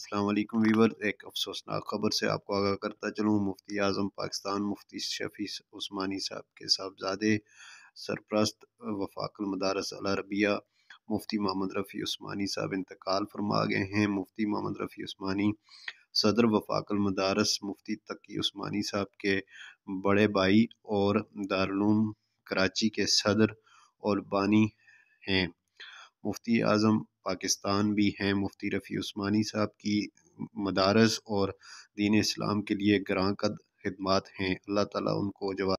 Aslam Weaver एक अफसोसनाक खबर से आपको आगाह करता चलूँ मुफ्ती आज़म पाकिस्तान मुफ्ती शफी उस्मानी साहब के साहबजादे सरप्रस्त वफाक मदारस अरबिया मुफ्ती मोहम्मद रफ़ी उस्मानी साहब इंतकाल फरमा गए हैं मुफ्ती मोहम्मद रफ़ी उस्मानी सदर वफाक मदारस मुफ्ती तकी उस्मानी साहब के बड़े भाई और दारूम कराची के सदर और बानी हैं मुफ्ती आज़म पाकिस्तान भी हैं मुफ्ती रफ़ी उस्मानी साहब की मदारस और दीन इस्लाम के लिए ग्रांकद खिदमत खदमात हैं अल्लाह ताला उनको जवाब